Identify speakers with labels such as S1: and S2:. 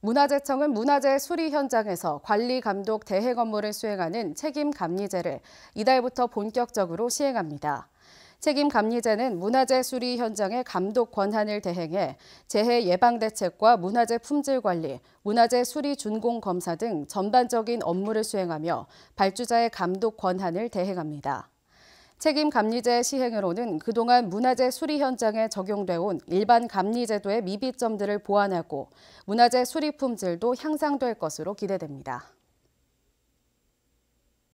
S1: 문화재청은 문화재 수리 현장에서 관리 감독 대행 업무를 수행하는 책임 감리제를 이달부터 본격적으로 시행합니다. 책임 감리제는 문화재 수리 현장의 감독 권한을 대행해 재해 예방 대책과 문화재 품질 관리, 문화재 수리 준공 검사 등 전반적인 업무를 수행하며 발주자의 감독 권한을 대행합니다. 책임 감리제 시행으로는 그동안 문화재 수리 현장에 적용돼 온 일반 감리제도의 미비점들을 보완하고 문화재 수리 품질도 향상될 것으로 기대됩니다.